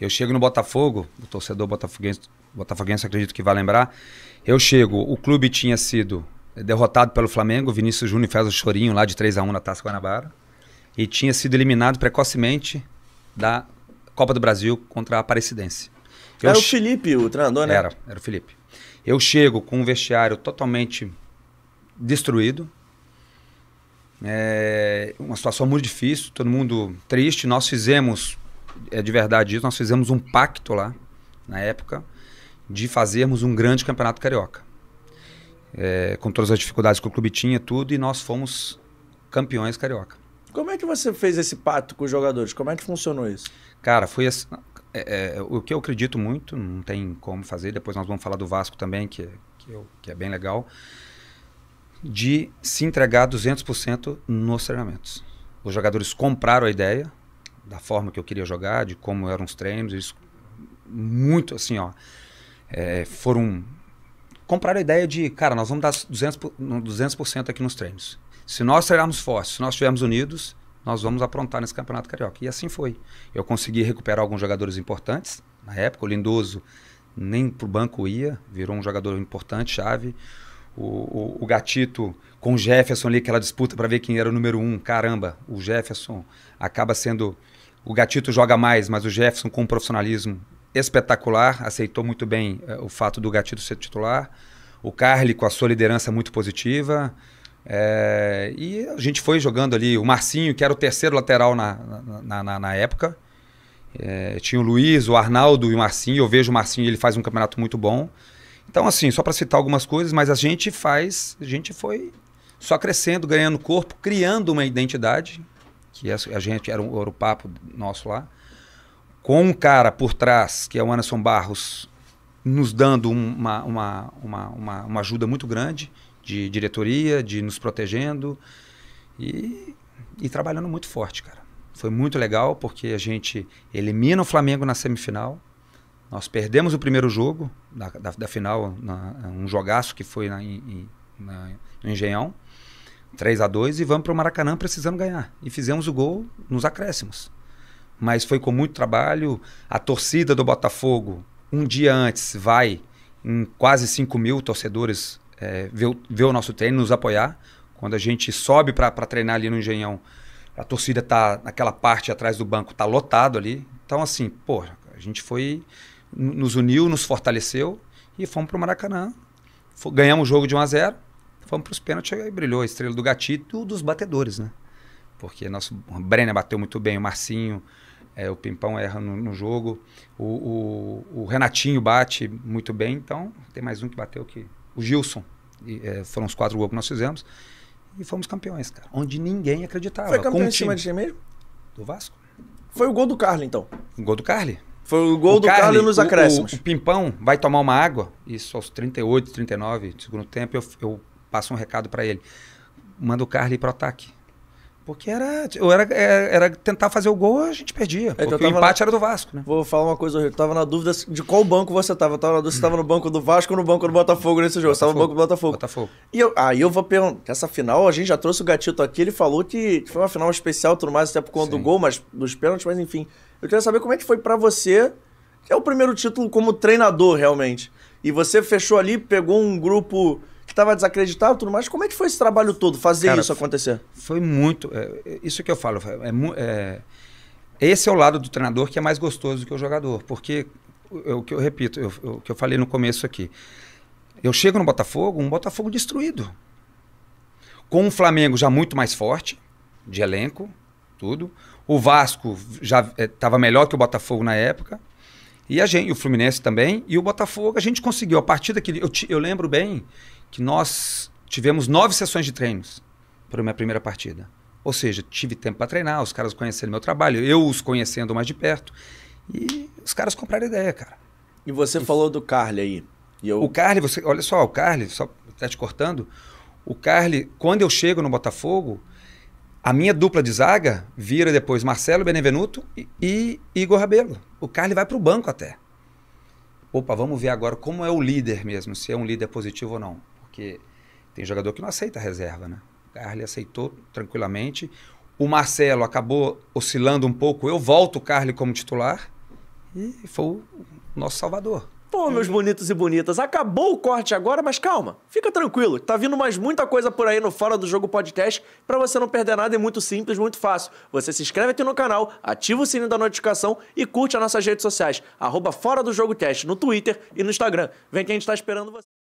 Eu chego no Botafogo, o torcedor botafoguense, botafoguense acredito que vai lembrar. Eu chego, o clube tinha sido derrotado pelo Flamengo, Vinícius Júnior fez o chorinho lá de 3 a 1 na Taça Guanabara, e tinha sido eliminado precocemente da Copa do Brasil contra a Aparecidense. Eu era o Felipe, o treinador, né? Era, era o Felipe. Eu chego com um vestiário totalmente destruído, é uma situação muito difícil, todo mundo triste. Nós fizemos é de verdade isso, nós fizemos um pacto lá, na época, de fazermos um grande campeonato carioca. É, com todas as dificuldades que o clube tinha, tudo, e nós fomos campeões carioca. Como é que você fez esse pacto com os jogadores? Como é que funcionou isso? Cara, foi assim, é, é, o que eu acredito muito, não tem como fazer, depois nós vamos falar do Vasco também, que, é, que, eu, que é bem legal, de se entregar 200% nos treinamentos. Os jogadores compraram a ideia, da forma que eu queria jogar, de como eram os treinos, eles muito assim, ó, é, foram compraram a ideia de, cara, nós vamos dar 200%, 200 aqui nos treinos. Se nós treinarmos fortes, se nós estivermos unidos, nós vamos aprontar nesse Campeonato Carioca. E assim foi. Eu consegui recuperar alguns jogadores importantes. Na época, o Lindoso nem pro banco ia, virou um jogador importante, chave. O, o, o Gatito com o Jefferson ali, aquela disputa para ver quem era o número um. Caramba, o Jefferson acaba sendo o Gatito joga mais, mas o Jefferson com um profissionalismo espetacular, aceitou muito bem eh, o fato do Gatito ser titular. O Carly com a sua liderança muito positiva. É, e a gente foi jogando ali o Marcinho, que era o terceiro lateral na, na, na, na época. É, tinha o Luiz, o Arnaldo e o Marcinho. Eu vejo o Marcinho, ele faz um campeonato muito bom. Então, assim, só para citar algumas coisas, mas a gente faz, a gente foi só crescendo, ganhando corpo, criando uma identidade que a gente era um, era o papo nosso lá, com um cara por trás, que é o Anderson Barros, nos dando uma, uma, uma, uma, uma ajuda muito grande de diretoria, de nos protegendo e, e trabalhando muito forte, cara. Foi muito legal porque a gente elimina o Flamengo na semifinal. Nós perdemos o primeiro jogo da, da, da final, na, um jogaço que foi na, em, na, no Engenhão. 3 a 2 e vamos para o Maracanã precisando ganhar. E fizemos o gol nos acréscimos. Mas foi com muito trabalho. A torcida do Botafogo, um dia antes, vai em quase 5 mil torcedores é, ver, ver o nosso treino, nos apoiar. Quando a gente sobe para treinar ali no Engenhão, a torcida tá naquela parte atrás do banco, tá lotado ali. Então, assim, pô, a gente foi, nos uniu, nos fortaleceu e fomos para o Maracanã. Ganhamos o jogo de 1 a 0 Fomos para os pênaltis e brilhou a estrela do gatito dos batedores, né? Porque nosso Brenner bateu muito bem, o Marcinho, é, o Pimpão erra no, no jogo, o, o, o, Renatinho bate muito bem, então tem mais um que bateu que o Gilson. E, é, foram os quatro gols que nós fizemos e fomos campeões, cara. Onde ninguém acreditava. Foi campeão em cima de quem mesmo? Do Vasco. Foi o gol do Carly, então. O gol do Carly. Foi o gol o do Carly, Carly nos acréscimos. O, o, o, Pimpão vai tomar uma água, isso aos 38, 39 segundo tempo. Eu, eu passa um recado para ele. Manda o Carly pro ataque. Porque era, eu era, é, era, tentar fazer o gol, a gente perdia. É, então, porque o empate na... era do Vasco, né? Vou falar uma coisa, eu tava na dúvida de qual banco você tava. Eu tava na dúvida se tava no banco do Vasco ou no banco do Botafogo nesse jogo. Botafogo. Você tava no banco do Botafogo. Botafogo. E eu, aí ah, eu vou perguntar, essa final a gente já trouxe o Gatito aqui, ele falou que foi uma final especial, tudo mais, até por conta Sim. do gol, mas dos pênaltis, mas enfim. Eu queria saber como é que foi para você, que é o primeiro título como treinador, realmente. E você fechou ali, pegou um grupo que estava desacreditado tudo mais. Como é que foi esse trabalho todo, fazer Cara, isso acontecer? Foi muito. É, isso que eu falo. É, é, é esse é o lado do treinador que é mais gostoso do que o jogador. Porque, o que eu repito, eu, o que eu falei no começo aqui. Eu chego no Botafogo, um Botafogo destruído. Com um Flamengo já muito mais forte, de elenco, tudo. O Vasco já estava é, melhor que o Botafogo na época. E a gente, o Fluminense também, e o Botafogo, a gente conseguiu. A partida que eu, eu lembro bem que nós tivemos nove sessões de treinos para a minha primeira partida. Ou seja, tive tempo para treinar, os caras conhecendo meu trabalho, eu os conhecendo mais de perto. E os caras compraram ideia, cara. E você e... falou do Carly aí. Eu... O Carly, você, olha só, o Carly, só até te cortando, o Carly, quando eu chego no Botafogo, a minha dupla de zaga vira depois Marcelo Benevenuto e, e Igor Rabelo. O Carly vai para o banco até. Opa, vamos ver agora como é o líder mesmo, se é um líder positivo ou não. Porque tem jogador que não aceita a reserva, né? O Carly aceitou tranquilamente. O Marcelo acabou oscilando um pouco. Eu volto o Carly como titular e foi o nosso salvador. Pô, meus bonitos e bonitas, acabou o corte agora, mas calma, fica tranquilo, tá vindo mais muita coisa por aí no Fora do Jogo Podcast para você não perder nada, é muito simples, muito fácil. Você se inscreve aqui no canal, ativa o sininho da notificação e curte as nossas redes sociais, arroba Fora do Jogo Cast no Twitter e no Instagram. Vem que a gente tá esperando você.